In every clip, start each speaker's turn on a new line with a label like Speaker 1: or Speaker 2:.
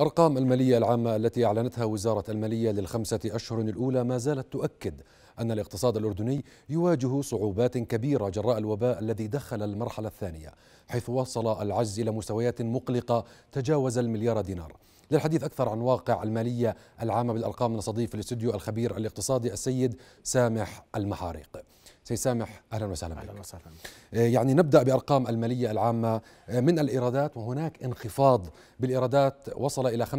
Speaker 1: أرقام المالية العامة التي أعلنتها وزارة المالية للخمسة أشهر الأولى ما زالت تؤكد أن الاقتصاد الأردني يواجه صعوبات كبيرة جراء الوباء الذي دخل المرحلة الثانية حيث وصل العجز إلى مستويات مقلقة تجاوز المليار دينار للحديث أكثر عن واقع المالية العامة بالأرقام نستضيف في الاستوديو الخبير الاقتصادي السيد سامح المحاريق سي سامح اهلا وسهلا بك اهلا وسهلا آه، يعني نبدا بارقام الماليه العامه آه، من الايرادات وهناك انخفاض بالايرادات وصل الى 25%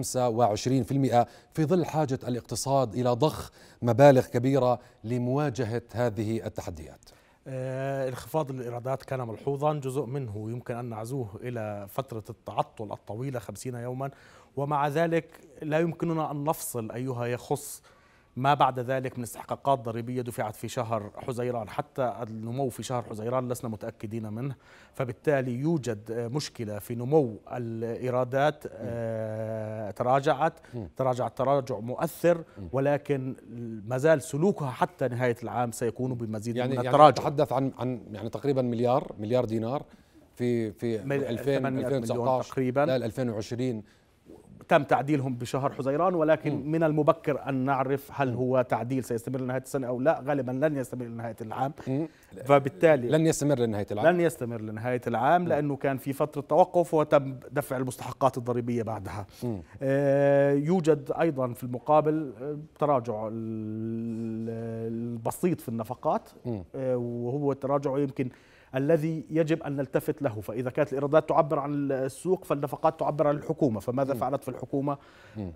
Speaker 1: في ظل حاجه الاقتصاد الى ضخ مبالغ كبيره لمواجهه هذه التحديات
Speaker 2: آه انخفاض الإيرادات كان ملحوظا جزء منه يمكن أن نعزوه إلى فترة التعطل الطويلة 50 يوما ومع ذلك لا يمكننا أن نفصل أيها يخص ما بعد ذلك من استحقاقات ضريبية دفعت في شهر حزيران حتى النمو في شهر حزيران لسنا متأكدين منه فبالتالي يوجد مشكلة في نمو الإيرادات آه، تراجعت تراجعت تراجع مؤثر ولكن ما زال سلوكها
Speaker 1: حتى نهاية العام سيكون بمزيد يعني من يعني التراجع يعني نتحدث عن عن يعني تقريبا مليار مليار دينار في في 2000 2019 تقريبا لا 2020
Speaker 2: تم تعديلهم بشهر حزيران ولكن م. من المبكر أن نعرف هل هو تعديل سيستمر لنهاية السنة أو لا غالبا لن يستمر لنهاية العام م. فبالتالي لن يستمر لنهاية العام لن يستمر لنهاية العام م. لأنه كان في فترة توقف وتم دفع المستحقات الضريبية بعدها آه يوجد أيضا في المقابل آه، تراجع البسيط في النفقات آه وهو تراجع يمكن الذي يجب أن نلتفت له فإذا كانت الإيرادات تعبر عن السوق فالنفقات تعبر عن الحكومة فماذا فعلت في
Speaker 1: الحكومة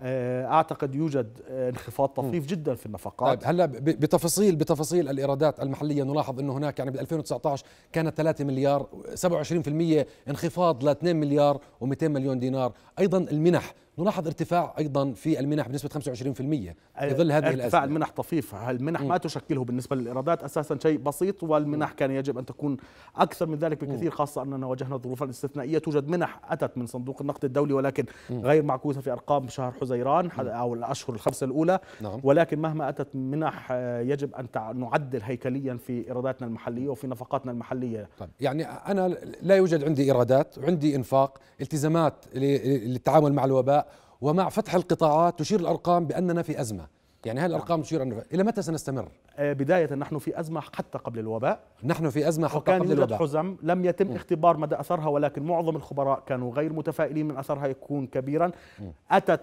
Speaker 1: آه، أعتقد يوجد انخفاض طفيف جدا في النفقات طيب هلا بتفاصيل بتفاصيل الإيرادات المحلية نلاحظ أنه هناك يعني بال 2019 كانت 3 مليار 27% انخفاض ل 2 مليار و200 مليون دينار أيضا المنح نلاحظ ارتفاع ايضا في المنح بنسبه 25% في ظل هذه الازمه ارتفاع المنح طفيف المنح ما
Speaker 2: تشكله بالنسبه للايرادات اساسا شيء بسيط والمنح كان يجب ان تكون اكثر من ذلك بكثير خاصه اننا واجهنا ظروفا استثنائيه توجد منح اتت من صندوق النقد الدولي ولكن غير معكوسه في ارقام شهر حزيران او الاشهر الخمسه الاولى نعم. ولكن مهما اتت منح آه، يجب ان نعدل هيكليا في ايراداتنا المحليه وفي نفقاتنا المحليه طيب.
Speaker 1: يعني انا لا يوجد عندي ايرادات عندي انفاق التزامات للتعامل مع الوباء ومع فتح القطاعات تشير الأرقام بأننا في أزمة يعني هذه الارقام تشير أن... الى متى سنستمر؟ آه، بدايه نحن في ازمه حتى قبل الوباء نحن في ازمه حتى وكان قبل الوباء حزم لم يتم م.
Speaker 2: اختبار مدى اثرها ولكن معظم الخبراء كانوا غير متفائلين من اثرها يكون كبيرا م. اتت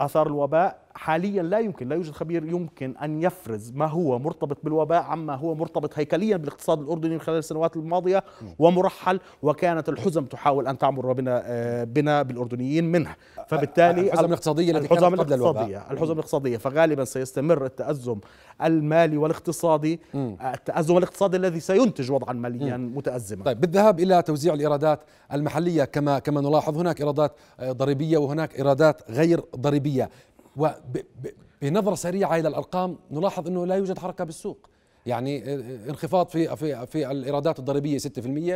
Speaker 2: اثار الوباء حاليا لا يمكن لا يوجد خبير يمكن ان يفرز ما هو مرتبط بالوباء عما هو مرتبط هيكليا بالاقتصاد الاردني من خلال السنوات الماضيه ومرحل وكانت الحزم تحاول ان تعمر بنا آه، بنا بالاردنيين منها فبالتالي الحزم الاقتصاديه التي الحزم كانت قبل الاقتصاديه الوباء. الحزم الاقتصاديه فغالبا سيستمر التازم المالي
Speaker 1: والاقتصادي آه، التازم الاقتصادي الذي سينتج وضعا ماليا متازما طيب بالذهاب الى توزيع الايرادات المحليه كما كما نلاحظ هناك ايرادات ضريبيه وهناك ايرادات غير ضريبيه وبنظرة سريعة إلى الأرقام نلاحظ أنه لا يوجد حركة بالسوق يعني آه، آه، انخفاض في في في الايرادات الضريبيه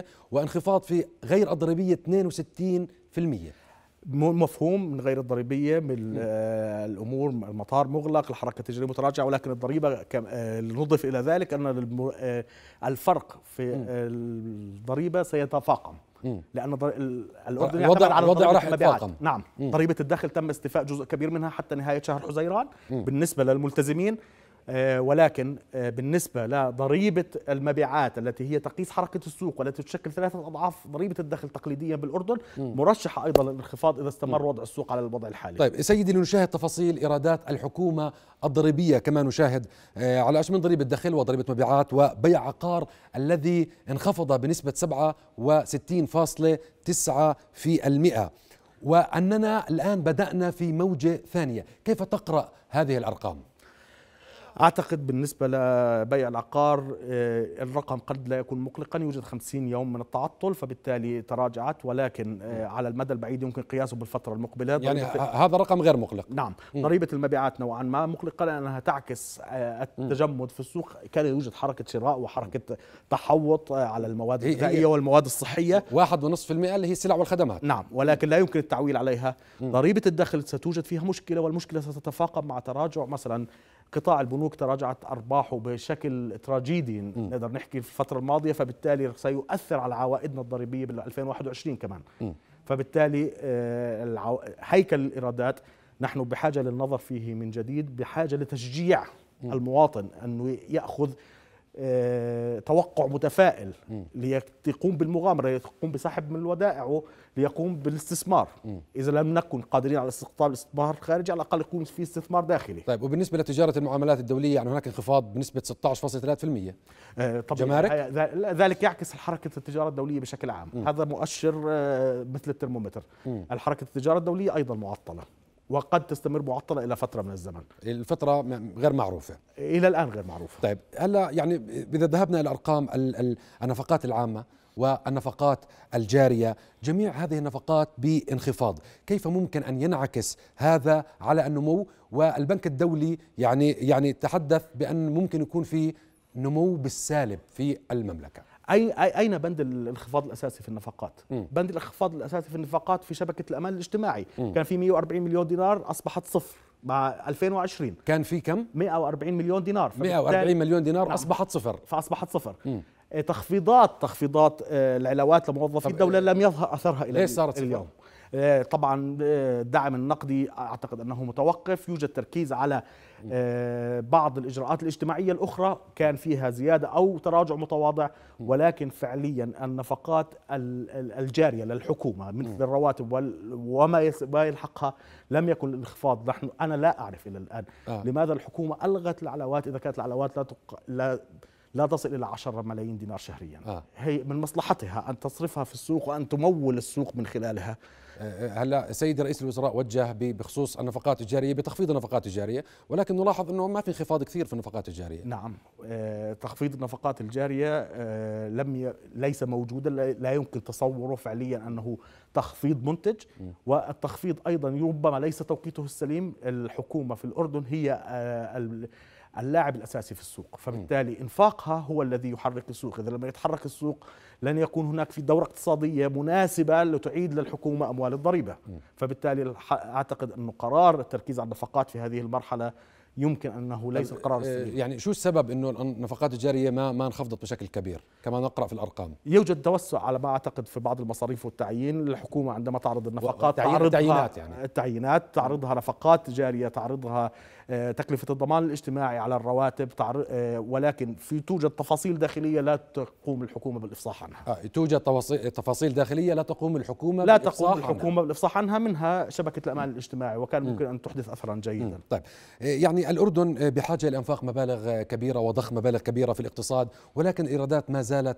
Speaker 1: 6% وانخفاض في غير الضريبيه 62% مفهوم من غير الضريبيه
Speaker 2: من آه، الامور المطار مغلق الحركه التجاريه متراجعه ولكن الضريبه نضف الى ذلك ان الفرق في الضريبه سيتفاقم لان الاردن الوضع على الوضع راح يتفاقم نعم ضريبه الدخل تم استيفاء جزء كبير منها حتى نهايه شهر حزيران بالنسبه للملتزمين آه، ولكن آه، بالنسبة لضريبة المبيعات التي هي تقيس حركة السوق والتي تشكل ثلاثة أضعاف ضريبة الدخل تقليديا بالأردن مرشحة أيضا للانخفاض إذا استمر وضع السوق على الوضع الحالي طيب
Speaker 1: سيدي لنشاهد تفاصيل إيرادات الحكومة الضريبية كما نشاهد آه، على أشمن ضريبة دخل وضريبة مبيعات وبيع عقار الذي انخفض بنسبة 67.9 في المئة وأننا الآن بدأنا في موجة ثانية كيف تقرأ هذه الأرقام؟ أعتقد بالنسبة
Speaker 2: لبيع العقار آه، الرقم قد لا يكون مقلقا يوجد 50 يوم من التعطل فبالتالي تراجعت ولكن آه، على المدى البعيد يمكن قياسه بالفترة المقبلة يعني هذا رقم غير مقلق نعم ضريبة المبيعات نوعا ما مقلقة لأنها تعكس آه، التجمد في السوق كان يوجد حركة شراء وحركة تحوط على المواد الغذائية والمواد الصحية واحد في المئة اللي هي السلع والخدمات نعم ولكن لا يمكن التعويل عليها ضريبة الدخل ستوجد فيها مشكلة والمشكلة ستتفاقم مع تراجع مثلا قطاع البنوك تراجعت أرباحه بشكل تراجيدي نقدر نحكي في الفترة الماضية فبالتالي سيؤثر على عوائدنا الضريبية بال 2021 كمان فبالتالي آه، هيكل الإيرادات نحن بحاجة للنظر فيه من جديد بحاجة لتشجيع المواطن أنه يأخذ آه، توقع متفائل ليقوم بالمغامرة ليقوم بسحب من ودائعه ليقوم بالاستثمار م. إذا لم نكن قادرين على استقطاب الاستثمار الخارجي على الأقل يكون في استثمار داخلي طيب وبالنسبة لتجارة المعاملات الدولية يعني هناك انخفاض بنسبة
Speaker 1: 16.3% آه، جمارك؟
Speaker 2: آه، ذلك يعكس حركة التجارة الدولية بشكل عام م. هذا مؤشر مثل الترمومتر حركة التجارة الدولية أيضا معطلة
Speaker 1: وقد تستمر معطله الى فتره من الزمن الفتره غير معروفه الى الان غير معروفه طيب هلا يعني اذا ذهبنا الى ارقام النفقات العامه والنفقات الجاريه جميع هذه النفقات بانخفاض كيف ممكن ان ينعكس هذا على النمو والبنك الدولي يعني يعني تحدث بان ممكن يكون في نمو بالسالب في المملكه اين بند الانخفاض الاساسي في
Speaker 2: النفقات؟ م. بند الانخفاض الاساسي في النفقات في شبكه الامان الاجتماعي م. كان في 140 مليون دينار اصبحت صفر مع 2020 كان في كم 140 مليون دينار 140 مليون دينار نعم. اصبحت صفر فاصبحت صفر م. آه، تخفيضات تخفيضات آه، العلاوات لموظفي الدوله لم يظهر اثرها الى ليش صارت اليوم آه، طبعا آه، الدعم النقدي اعتقد انه متوقف يوجد تركيز على آه، بعض الاجراءات الاجتماعيه الاخرى كان فيها زياده او تراجع متواضع ولكن فعليا النفقات الجاريه للحكومه مثل الرواتب وما يلحقها لم يكن الانخفاض نحن انا لا اعرف الى الان لماذا الحكومه الغت العلاوات اذا كانت العلاوات لا, تق... لا لا تصل إلى 10 ملايين دينار شهريا آه. هي من مصلحتها أن تصرفها في
Speaker 1: السوق وأن تمول السوق من خلالها آه، آه، هلا سيد رئيس الوزراء وجه بخصوص النفقات التجاريه بتخفيض النفقات التجاريه ولكن نلاحظ انه ما في انخفاض كثير في النفقات التجاريه نعم
Speaker 2: آه، تخفيض النفقات الجاريه لم ي... ليس موجودا لا يمكن تصوره فعليا انه تخفيض منتج والتخفيض ايضا ربما ليس توقيته السليم الحكومه في الاردن هي اللاعب الاساسي في السوق فبالتالي انفاقها هو الذي يحرك السوق اذا لما يتحرك السوق لن يكون هناك في دوره اقتصاديه مناسبه لتعيد للحكومه اموال الضريبه فبالتالي اعتقد انه قرار التركيز على النفقات في هذه المرحله يمكن انه ليس القرار طيب، السليم آه، يعني
Speaker 1: شو السبب انه النفقات الجاريه ما ما انخفضت بشكل كبير كما نقرا في الارقام
Speaker 2: يوجد توسع على ما اعتقد في بعض المصاريف والتعيين الحكومه عندما تعرض النفقات تعرضها التعيينات يعني التعيينات تعرضها نعم. نفقات جاريه تعرضها آه، تكلفة الضمان الاجتماعي على الرواتب آه، ولكن في توجد تفاصيل داخلية لا تقوم الحكومة بالإفصاح عنها آه توجد
Speaker 1: تفاصيل داخلية لا تقوم الحكومة لا تقوم الحكومة عنها. بالإفصاح عنها منها شبكة الأمان الاجتماعي وكان ممكن أن تحدث أثرا جيدا طيب آه، يعني الأردن بحاجة لأنفاق مبالغ كبيرة وضخ مبالغ كبيرة في الاقتصاد ولكن الإيرادات ما زالت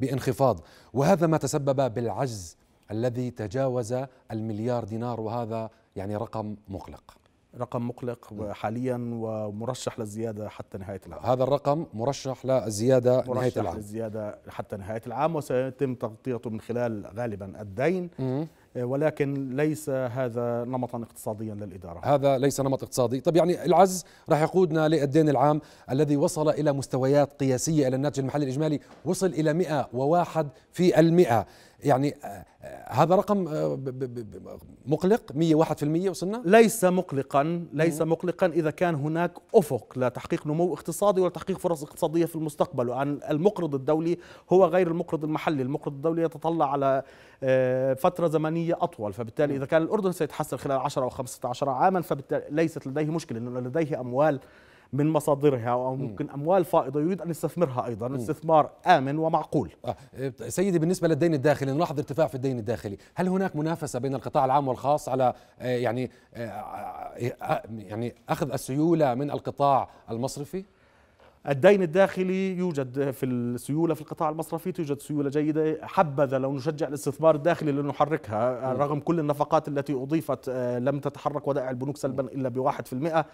Speaker 1: بانخفاض وهذا ما تسبب بالعجز الذي تجاوز المليار دينار وهذا يعني رقم مقلق
Speaker 2: رقم مقلق نعم. حاليا ومرشح للزياده حتى نهايه العام
Speaker 1: هذا الرقم مرشح للزياده نهايه العام
Speaker 2: للزياده حتى نهايه العام وسيتم تغطيته من
Speaker 1: خلال غالبا الدين آه، ولكن ليس هذا نمطا اقتصاديا للاداره هذا ليس نمط اقتصادي طب يعني العز راح يقودنا للدين العام الذي وصل الى مستويات قياسيه الى الناتج المحلي الاجمالي وصل الى 101 في المئة يعني آه، آه، هذا رقم آه، مقلق 101% وصلنا ليس
Speaker 2: مقلقا ليس مقلقا اذا كان هناك افق لتحقيق نمو اقتصادي ولتحقيق فرص اقتصاديه في المستقبل وان المقرض الدولي هو غير المقرض المحلي المقرض الدولي يتطلع على فتره زمنيه اطول فبالتالي اذا كان الاردن سيتحسن خلال 10 او 15 عاما فبالتالي ليست لديه مشكله لانه لديه اموال من مصادرها او ممكن اموال
Speaker 1: فائضه يريد ان يستثمرها ايضا استثمار امن ومعقول آه، إيه، سيدي بالنسبه للدين الداخلي نلاحظ ارتفاع في الدين الداخلي هل هناك منافسه بين القطاع العام والخاص على آه، يعني آه، يعني اخذ السيوله من القطاع المصرفي الدين
Speaker 2: الداخلي يوجد في السيوله في القطاع المصرفي توجد سيوله جيده حبذا لو نشجع الاستثمار الداخلي لنحركها آه، رغم كل النفقات التي اضيفت آه، لم تتحرك ودائع البنوك سلبا الا ب 1%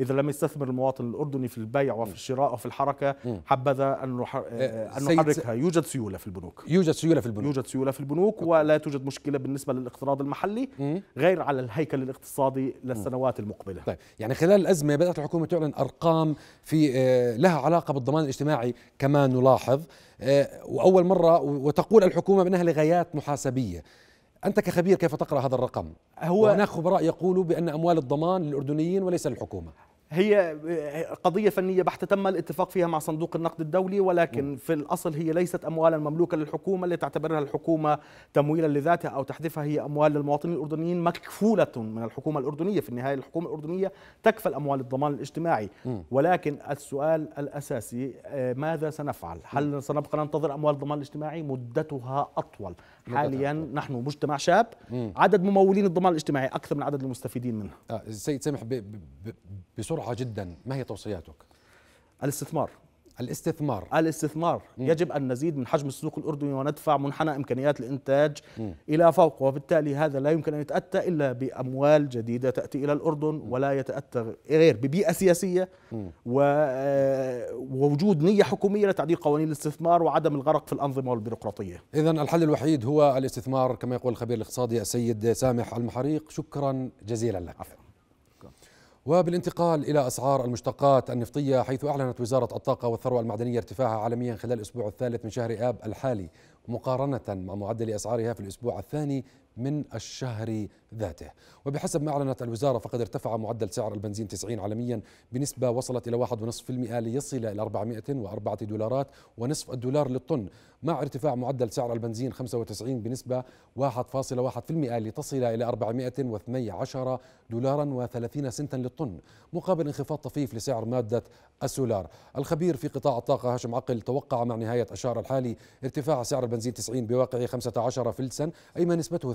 Speaker 2: اذا لم يستثمر المواطن الاردني في البيع وفي الشراء وفي الحركه حبذا ان آه، نحركها يوجد سيوله في البنوك يوجد سيوله في البنوك يوجد سيوله في البنوك ولا توجد مشكله بالنسبه للاقتراض المحلي غير على الهيكل الاقتصادي
Speaker 1: للسنوات المقبله طيب يعني خلال الازمه بدات الحكومه تعلن ارقام في لها لها علاقة بالضمان الاجتماعي كما نلاحظ آه، وأول مرة وتقول الحكومة بأنها لغايات محاسبية أنت كخبير كيف تقرأ هذا الرقم؟ هو هناك خبراء يقولوا بأن أموال الضمان للأردنيين وليس للحكومة هي آه، قضية فنية بحتة تم الاتفاق فيها مع
Speaker 2: صندوق النقد الدولي ولكن م. في الأصل هي ليست أموالا مملوكة للحكومة اللي تعتبرها الحكومة تمويلا لذاتها أو تحذفها هي أموال للمواطنين الأردنيين مكفولة من الحكومة الأردنية في النهاية الحكومة الأردنية تكفل أموال الضمان الاجتماعي م. ولكن السؤال الأساسي آه، ماذا سنفعل؟ هل سنبقى ننتظر أموال الضمان الاجتماعي؟ مدتها أطول حاليا نحن مجتمع شاب عدد ممولين الضمان الاجتماعي أكثر من عدد المستفيدين منه آه، السيد سامح بسرعة بسرعه جدا ما هي توصياتك الاستثمار الاستثمار الاستثمار م. يجب ان نزيد من حجم السوق الاردني وندفع منحنى امكانيات الانتاج م. الى فوق وبالتالي هذا لا يمكن ان يتاتى الا باموال جديده تاتي الى الاردن م. ولا يتاتى غير ببيئه سياسيه و... آه، ووجود نيه حكوميه لتعديل قوانين الاستثمار وعدم الغرق في الانظمه والبيروقراطيه.
Speaker 1: اذا الحل الوحيد هو الاستثمار كما يقول الخبير الاقتصادي السيد سامح المحريق شكرا جزيلا لك. عفو. وبالانتقال إلى أسعار المشتقات النفطية حيث أعلنت وزارة الطاقة والثروة المعدنية ارتفاعها عالميا خلال الأسبوع الثالث من شهر آب الحالي مقارنة مع معدل أسعارها في الأسبوع الثاني من الشهر ذاته وبحسب ما أعلنت الوزارة فقد ارتفع معدل سعر البنزين 90 عالميا بنسبة وصلت إلى 1.5% ليصل إلى 404 دولارات ونصف الدولار للطن مع ارتفاع معدل سعر البنزين 95 بنسبة 1.1% لتصل إلى 412 دولارا و30 سنتا للطن مقابل انخفاض طفيف لسعر مادة السولار الخبير في قطاع الطاقة هاشم عقل توقع مع نهاية الشهر الحالي ارتفاع سعر البنزين 90 بواقعه 15 فلسا أي ما نسبته